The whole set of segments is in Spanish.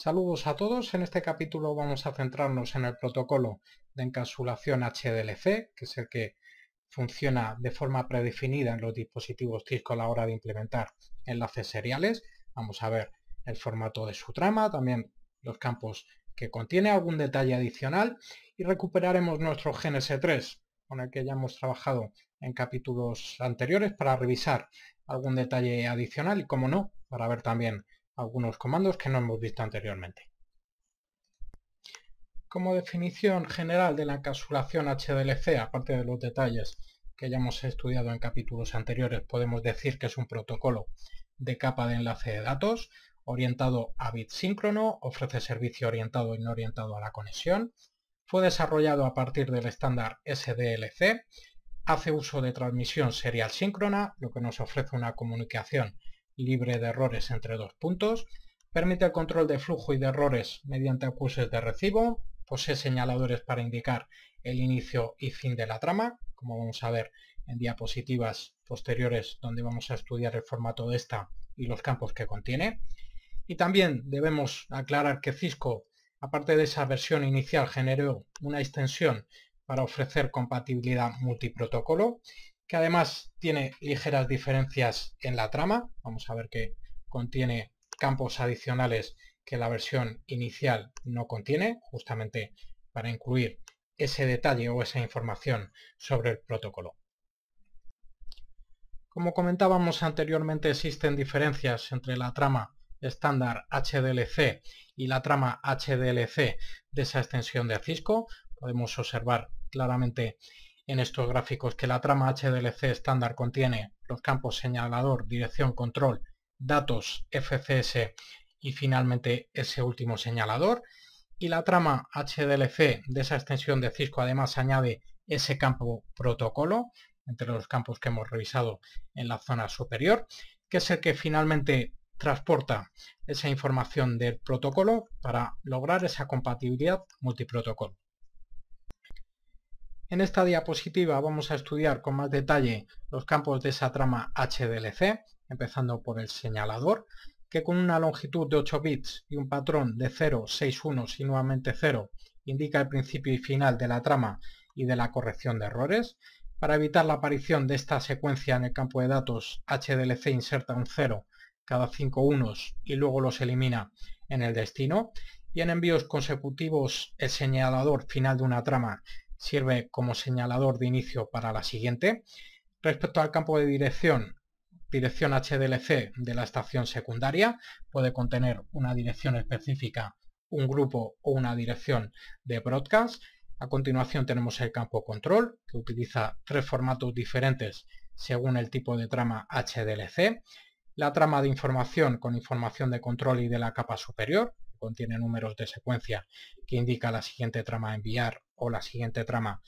Saludos a todos, en este capítulo vamos a centrarnos en el protocolo de encapsulación HDLC, que es el que funciona de forma predefinida en los dispositivos Cisco a la hora de implementar enlaces seriales. Vamos a ver el formato de su trama, también los campos que contiene, algún detalle adicional y recuperaremos nuestro GNS3 con el que ya hemos trabajado en capítulos anteriores para revisar algún detalle adicional y, como no, para ver también algunos comandos que no hemos visto anteriormente. Como definición general de la encapsulación HDLC, aparte de los detalles que ya hemos estudiado en capítulos anteriores, podemos decir que es un protocolo de capa de enlace de datos orientado a bit síncrono, ofrece servicio orientado y no orientado a la conexión, fue desarrollado a partir del estándar SDLC, hace uso de transmisión serial síncrona, lo que nos ofrece una comunicación libre de errores entre dos puntos, permite el control de flujo y de errores mediante acuses de recibo, posee señaladores para indicar el inicio y fin de la trama, como vamos a ver en diapositivas posteriores donde vamos a estudiar el formato de esta y los campos que contiene. Y también debemos aclarar que Cisco, aparte de esa versión inicial, generó una extensión para ofrecer compatibilidad multiprotocolo que además tiene ligeras diferencias en la trama. Vamos a ver que contiene campos adicionales que la versión inicial no contiene, justamente para incluir ese detalle o esa información sobre el protocolo. Como comentábamos anteriormente, existen diferencias entre la trama estándar HDLC y la trama HDLC de esa extensión de Cisco. Podemos observar claramente en estos gráficos que la trama HDLC estándar contiene los campos señalador, dirección, control, datos, FCS y finalmente ese último señalador. Y la trama HDLC de esa extensión de Cisco además añade ese campo protocolo, entre los campos que hemos revisado en la zona superior, que es el que finalmente transporta esa información del protocolo para lograr esa compatibilidad multiprotocolo. En esta diapositiva vamos a estudiar con más detalle los campos de esa trama HDLC, empezando por el señalador, que con una longitud de 8 bits y un patrón de 0, 6, 1 y nuevamente 0, indica el principio y final de la trama y de la corrección de errores. Para evitar la aparición de esta secuencia en el campo de datos, HDLC inserta un 0 cada 5 unos y luego los elimina en el destino. Y en envíos consecutivos, el señalador final de una trama sirve como señalador de inicio para la siguiente. Respecto al campo de dirección, dirección HDLC de la estación secundaria puede contener una dirección específica, un grupo o una dirección de broadcast. A continuación tenemos el campo control, que utiliza tres formatos diferentes según el tipo de trama HDLC. La trama de información con información de control y de la capa superior, contiene números de secuencia que indica la siguiente trama a enviar o la siguiente trama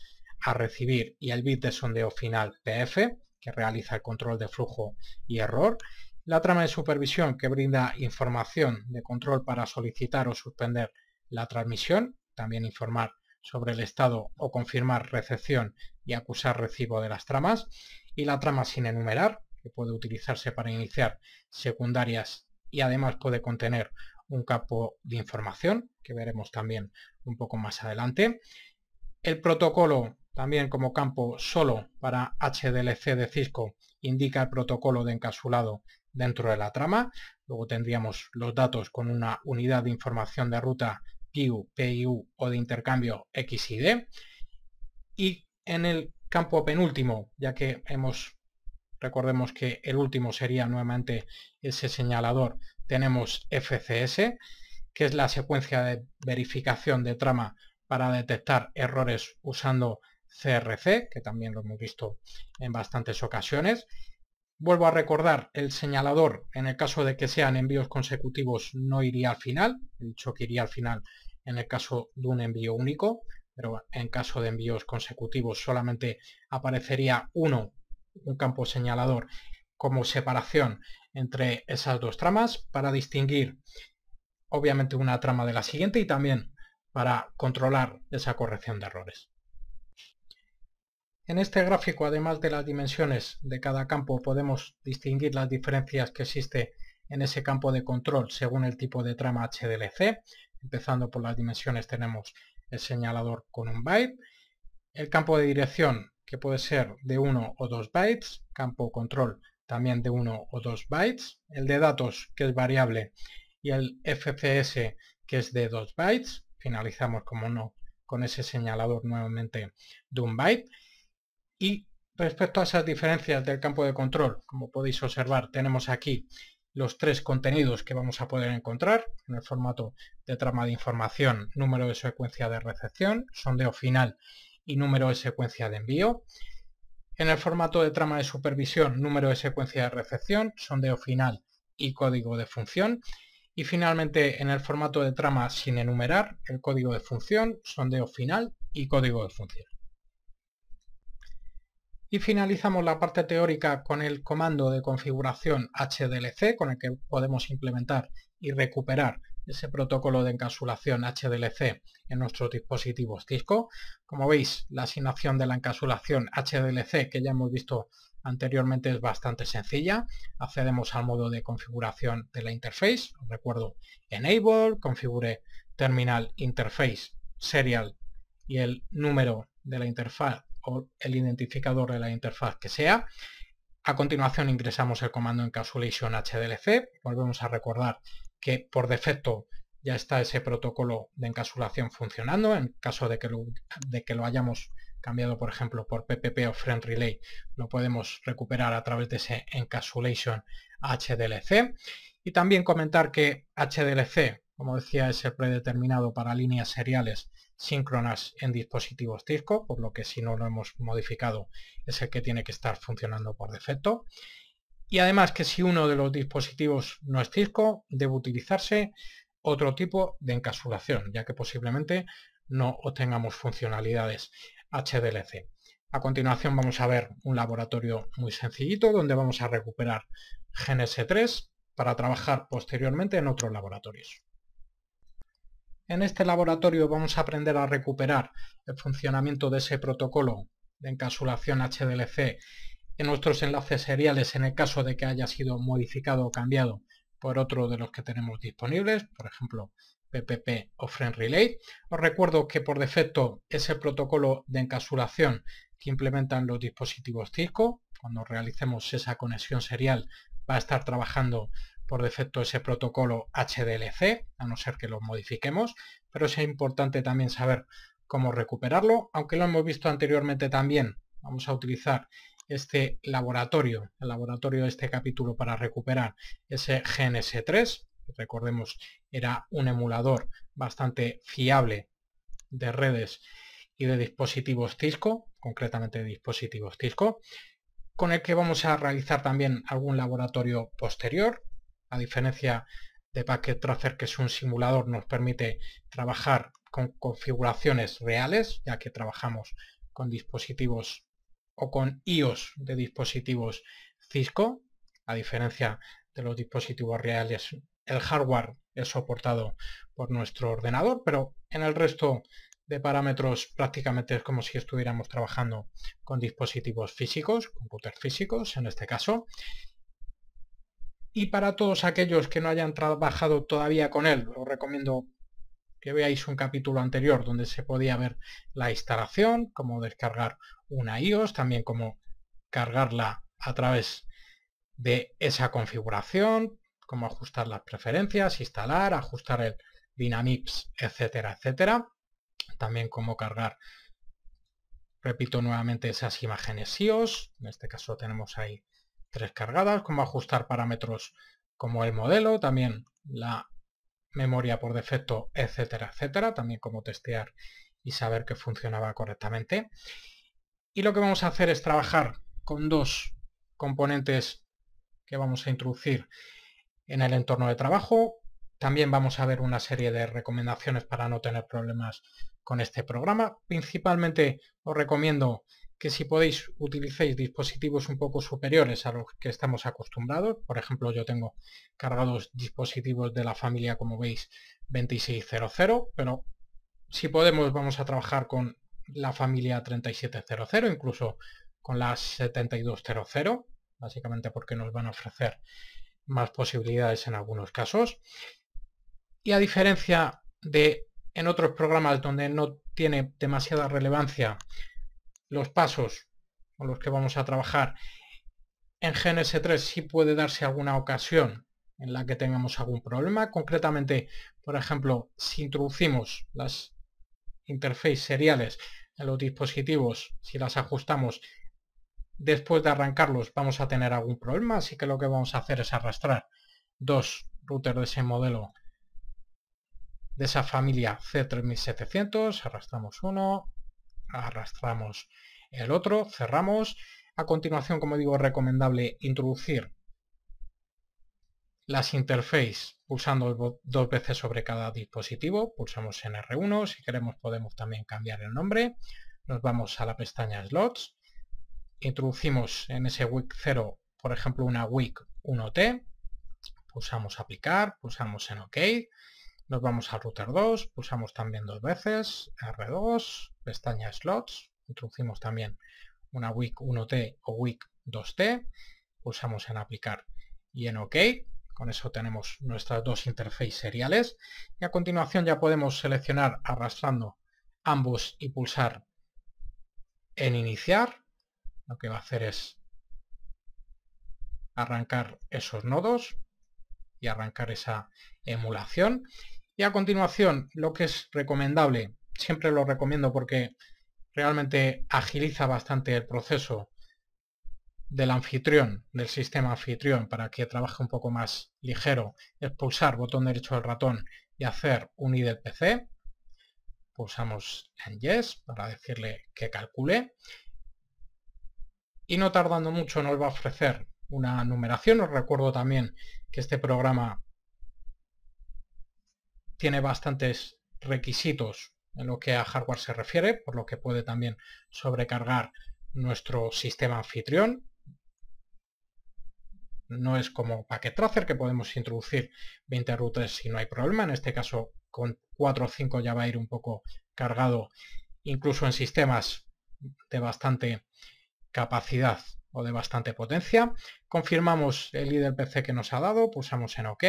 a recibir y el bit de sondeo final PF que realiza el control de flujo y error, la trama de supervisión que brinda información de control para solicitar o suspender la transmisión, también informar sobre el estado o confirmar recepción y acusar recibo de las tramas, y la trama sin enumerar, que puede utilizarse para iniciar secundarias y además puede contener un campo de información, que veremos también un poco más adelante, el protocolo, también como campo solo para HDLC de Cisco, indica el protocolo de encapsulado dentro de la trama. Luego tendríamos los datos con una unidad de información de ruta PIU, PIU o de intercambio XID. Y en el campo penúltimo, ya que hemos, recordemos que el último sería nuevamente ese señalador, tenemos FCS, que es la secuencia de verificación de trama para detectar errores usando CRC, que también lo hemos visto en bastantes ocasiones. Vuelvo a recordar, el señalador, en el caso de que sean envíos consecutivos, no iría al final, he dicho iría al final en el caso de un envío único, pero en caso de envíos consecutivos solamente aparecería uno, un campo señalador, como separación entre esas dos tramas para distinguir obviamente una trama de la siguiente y también para controlar esa corrección de errores. En este gráfico, además de las dimensiones de cada campo, podemos distinguir las diferencias que existe en ese campo de control según el tipo de trama HDLC. Empezando por las dimensiones tenemos el señalador con un byte, el campo de dirección que puede ser de 1 o 2 bytes, campo control también de 1 o 2 bytes, el de datos que es variable y el FCS que es de 2 bytes, finalizamos, como no, con ese señalador nuevamente de un byte. Y respecto a esas diferencias del campo de control, como podéis observar, tenemos aquí los tres contenidos que vamos a poder encontrar en el formato de trama de información, número de secuencia de recepción, sondeo final y número de secuencia de envío. En el formato de trama de supervisión, número de secuencia de recepción, sondeo final y código de función. Y finalmente, en el formato de trama sin enumerar, el código de función, sondeo final y código de función. Y finalizamos la parte teórica con el comando de configuración HDLC, con el que podemos implementar y recuperar ese protocolo de encapsulación HDLC en nuestros dispositivos Cisco. Como veis, la asignación de la encapsulación HDLC, que ya hemos visto anteriormente es bastante sencilla. Accedemos al modo de configuración de la interface. Recuerdo Enable, configure Terminal Interface Serial y el número de la interfaz o el identificador de la interfaz que sea. A continuación ingresamos el comando Encapsulation HDLC. Volvemos a recordar que por defecto ya está ese protocolo de encapsulación funcionando en caso de que lo, de que lo hayamos cambiado, por ejemplo, por PPP o Friend Relay, lo podemos recuperar a través de ese encapsulation HDLC. Y también comentar que HDLC, como decía, es el predeterminado para líneas seriales síncronas en dispositivos disco, por lo que si no lo hemos modificado es el que tiene que estar funcionando por defecto. Y además que si uno de los dispositivos no es Cisco debe utilizarse otro tipo de encapsulación, ya que posiblemente no obtengamos funcionalidades HDLC. A continuación vamos a ver un laboratorio muy sencillito donde vamos a recuperar GNS3 e para trabajar posteriormente en otros laboratorios. En este laboratorio vamos a aprender a recuperar el funcionamiento de ese protocolo de encapsulación HDLC en nuestros enlaces seriales en el caso de que haya sido modificado o cambiado por otro de los que tenemos disponibles, por ejemplo PPP o Friend Relay. Os recuerdo que por defecto es el protocolo de encapsulación que implementan los dispositivos Cisco. Cuando realicemos esa conexión serial va a estar trabajando por defecto ese protocolo HDLC, a no ser que lo modifiquemos, pero es importante también saber cómo recuperarlo, aunque lo hemos visto anteriormente también. Vamos a utilizar este laboratorio, el laboratorio de este capítulo para recuperar ese GNS3, recordemos era un emulador bastante fiable de redes y de dispositivos Cisco, concretamente de dispositivos Cisco, con el que vamos a realizar también algún laboratorio posterior. A diferencia de Packet Tracer, que es un simulador, nos permite trabajar con configuraciones reales, ya que trabajamos con dispositivos o con IOS de dispositivos Cisco, a diferencia de los dispositivos reales el hardware es soportado por nuestro ordenador, pero en el resto de parámetros prácticamente es como si estuviéramos trabajando con dispositivos físicos, computers físicos en este caso. Y para todos aquellos que no hayan trabajado todavía con él, os recomiendo que veáis un capítulo anterior donde se podía ver la instalación, cómo descargar una iOS, también cómo cargarla a través de esa configuración, Cómo ajustar las preferencias, instalar, ajustar el Dynamics, etcétera, etcétera. También cómo cargar, repito nuevamente, esas imágenes IOS. En este caso tenemos ahí tres cargadas, cómo ajustar parámetros como el modelo, también la memoria por defecto, etcétera, etcétera. También cómo testear y saber que funcionaba correctamente. Y lo que vamos a hacer es trabajar con dos componentes que vamos a introducir en el entorno de trabajo. También vamos a ver una serie de recomendaciones para no tener problemas con este programa. Principalmente os recomiendo que si podéis utilicéis dispositivos un poco superiores a los que estamos acostumbrados. Por ejemplo, yo tengo cargados dispositivos de la familia, como veis, 2600, pero si podemos vamos a trabajar con la familia 3700, incluso con la 7200, básicamente porque nos van a ofrecer más posibilidades en algunos casos. Y a diferencia de en otros programas donde no tiene demasiada relevancia los pasos con los que vamos a trabajar, en GNS3 sí puede darse alguna ocasión en la que tengamos algún problema. Concretamente, por ejemplo, si introducimos las interfaces seriales en los dispositivos, si las ajustamos después de arrancarlos vamos a tener algún problema, así que lo que vamos a hacer es arrastrar dos routers de ese modelo de esa familia C3700, arrastramos uno, arrastramos el otro, cerramos. A continuación, como digo, es recomendable introducir las interfaces pulsando dos veces sobre cada dispositivo. Pulsamos en R1, si queremos podemos también cambiar el nombre. Nos vamos a la pestaña Slots introducimos en ese week 0, por ejemplo, una week 1t, pulsamos aplicar, pulsamos en OK, nos vamos al router 2, pulsamos también dos veces, R2, pestaña slots, introducimos también una week 1t o week 2t, pulsamos en aplicar y en OK, con eso tenemos nuestras dos interfaces seriales y a continuación ya podemos seleccionar arrastrando ambos y pulsar en iniciar lo que va a hacer es arrancar esos nodos y arrancar esa emulación. Y a continuación, lo que es recomendable, siempre lo recomiendo porque realmente agiliza bastante el proceso del anfitrión, del sistema anfitrión, para que trabaje un poco más ligero, es pulsar botón derecho del ratón y hacer un pc, Pulsamos en Yes para decirle que calcule y no tardando mucho nos va a ofrecer una numeración. Os recuerdo también que este programa tiene bastantes requisitos en lo que a hardware se refiere, por lo que puede también sobrecargar nuestro sistema anfitrión. No es como Packet Tracer que podemos introducir 20 routers si no hay problema. En este caso con 4 o 5 ya va a ir un poco cargado incluso en sistemas de bastante capacidad o de bastante potencia. Confirmamos el líder PC que nos ha dado, pulsamos en OK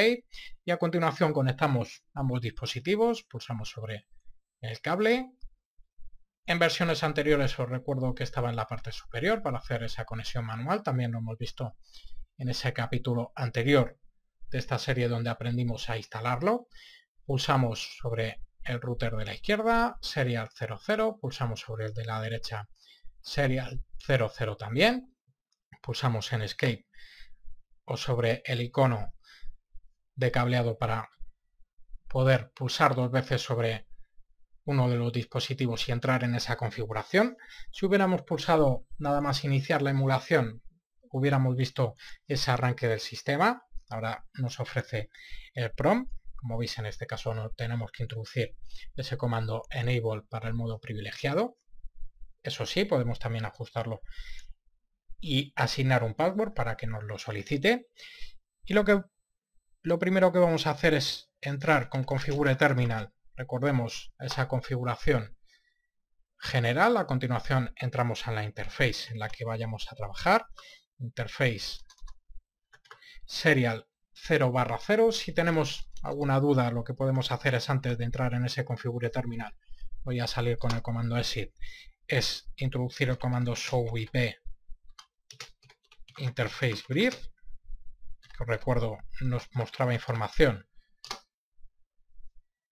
y a continuación conectamos ambos dispositivos, pulsamos sobre el cable. En versiones anteriores os recuerdo que estaba en la parte superior para hacer esa conexión manual, también lo hemos visto en ese capítulo anterior de esta serie donde aprendimos a instalarlo. Pulsamos sobre el router de la izquierda, serial 00, pulsamos sobre el de la derecha Serial 00 también. Pulsamos en Escape o sobre el icono de cableado para poder pulsar dos veces sobre uno de los dispositivos y entrar en esa configuración. Si hubiéramos pulsado nada más iniciar la emulación, hubiéramos visto ese arranque del sistema. Ahora nos ofrece el PROM. Como veis en este caso no tenemos que introducir ese comando enable para el modo privilegiado. Eso sí, podemos también ajustarlo y asignar un password para que nos lo solicite. Y lo, que, lo primero que vamos a hacer es entrar con configure terminal. Recordemos esa configuración general. A continuación entramos a la interface en la que vayamos a trabajar. Interface serial 0 barra 0. Si tenemos alguna duda, lo que podemos hacer es antes de entrar en ese configure terminal. Voy a salir con el comando exit es introducir el comando show IP interface brief que os recuerdo nos mostraba información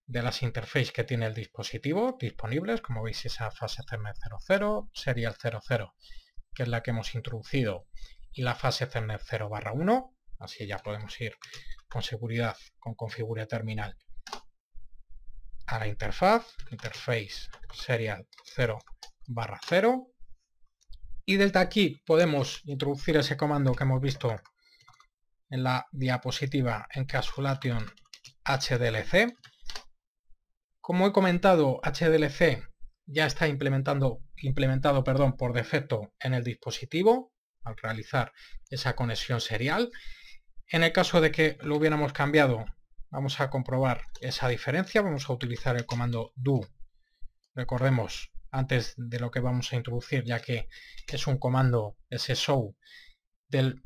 de las interfaces que tiene el dispositivo disponibles, como veis esa fase cernet 00 serial 00, que es la que hemos introducido, y la fase cernet 0 barra 1, así ya podemos ir con seguridad con configure terminal a la interfaz, interface serial 0 barra 0 y desde aquí podemos introducir ese comando que hemos visto en la diapositiva en encapsulation hdlc como he comentado hdlc ya está implementando, implementado perdón, por defecto en el dispositivo al realizar esa conexión serial en el caso de que lo hubiéramos cambiado vamos a comprobar esa diferencia vamos a utilizar el comando do recordemos antes de lo que vamos a introducir, ya que es un comando ese show del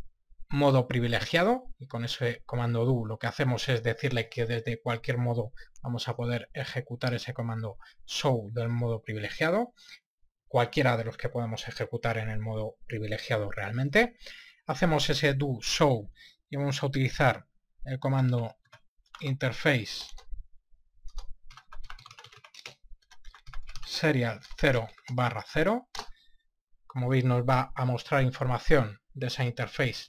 modo privilegiado y con ese comando do lo que hacemos es decirle que desde cualquier modo vamos a poder ejecutar ese comando show del modo privilegiado cualquiera de los que podemos ejecutar en el modo privilegiado realmente hacemos ese do show y vamos a utilizar el comando interface serial 0 barra 0. Como veis nos va a mostrar información de esa interface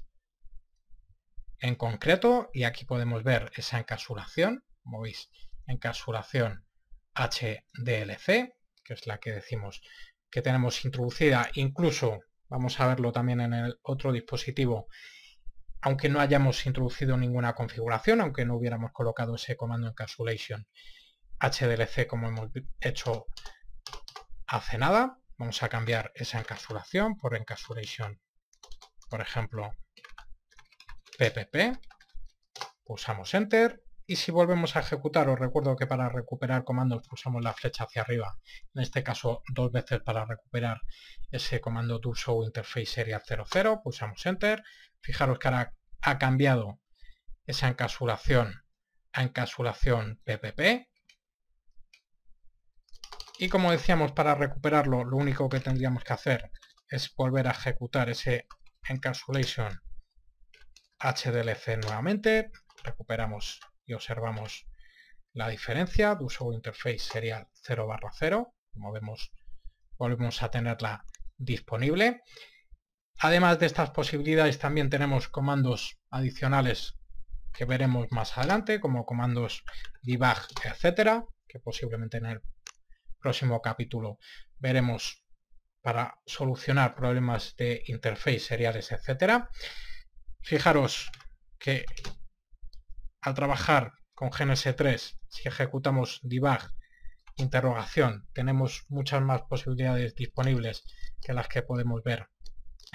en concreto y aquí podemos ver esa encapsulación, como veis, encapsulación HDLC, que es la que decimos que tenemos introducida, incluso vamos a verlo también en el otro dispositivo, aunque no hayamos introducido ninguna configuración, aunque no hubiéramos colocado ese comando encapsulation HDLC como hemos hecho hace nada. Vamos a cambiar esa encapsulación por encapsulation, por ejemplo, ppp. Pulsamos Enter. Y si volvemos a ejecutar, os recuerdo que para recuperar comandos pulsamos la flecha hacia arriba, en este caso dos veces para recuperar ese comando to show interface serial 00, pulsamos enter, fijaros que ahora ha cambiado esa encapsulación a encapsulación ppp, y como decíamos, para recuperarlo, lo único que tendríamos que hacer es volver a ejecutar ese encapsulation HDLC nuevamente. Recuperamos y observamos la diferencia. de interface sería 0 barra 0. Como vemos, volvemos a tenerla disponible. Además de estas posibilidades, también tenemos comandos adicionales que veremos más adelante, como comandos debug, etcétera, que posiblemente en el próximo capítulo veremos para solucionar problemas de interface, seriales, etcétera. Fijaros que al trabajar con GNS3, si ejecutamos debug interrogación, tenemos muchas más posibilidades disponibles que las que podemos ver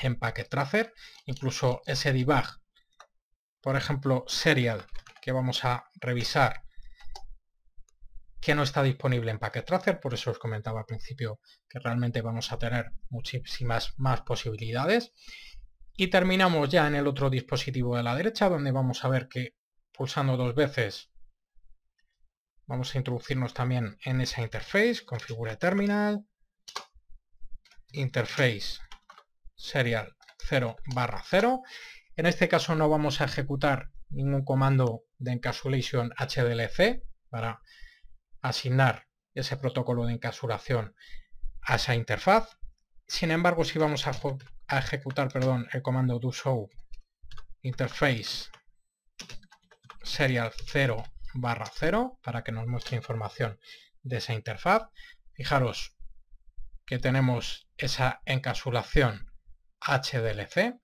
en Packet Tracer. Incluso ese debug, por ejemplo, serial, que vamos a revisar que no está disponible en Packet Tracer, por eso os comentaba al principio que realmente vamos a tener muchísimas más posibilidades. Y terminamos ya en el otro dispositivo de la derecha, donde vamos a ver que pulsando dos veces vamos a introducirnos también en esa interface, configure terminal, interface serial 0 barra 0. En este caso no vamos a ejecutar ningún comando de encapsulation HDLC para asignar ese protocolo de encapsulación a esa interfaz. Sin embargo, si vamos a, ejecutar perdón, el comando do show interface serial 0 barra 0 para que nos muestre información de esa interfaz. Fijaros que tenemos esa encapsulación HDLC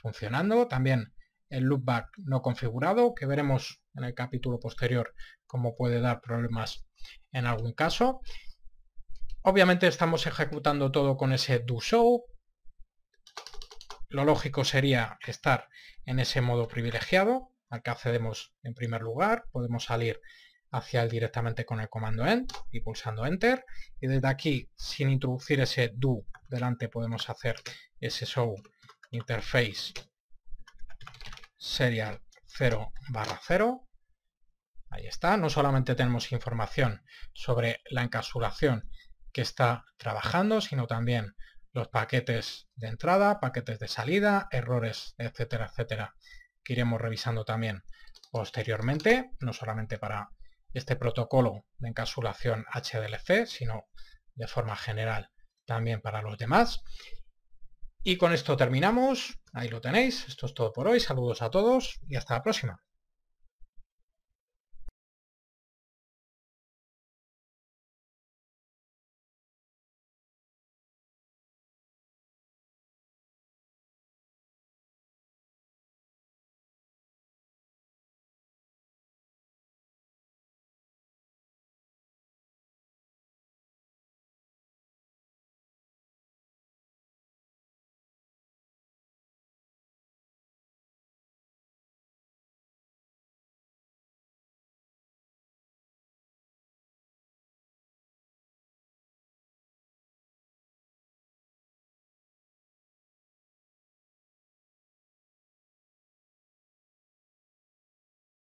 funcionando, también el loopback no configurado que veremos en el capítulo posterior, como puede dar problemas en algún caso. Obviamente estamos ejecutando todo con ese do show. Lo lógico sería estar en ese modo privilegiado, al que accedemos en primer lugar. Podemos salir hacia él directamente con el comando end y pulsando enter. Y desde aquí, sin introducir ese do delante, podemos hacer ese show interface serial 0 barra 0. Ahí está, no solamente tenemos información sobre la encapsulación que está trabajando, sino también los paquetes de entrada, paquetes de salida, errores, etcétera, etcétera, que iremos revisando también posteriormente, no solamente para este protocolo de encapsulación HDLC, sino de forma general también para los demás. Y con esto terminamos. Ahí lo tenéis. Esto es todo por hoy. Saludos a todos y hasta la próxima.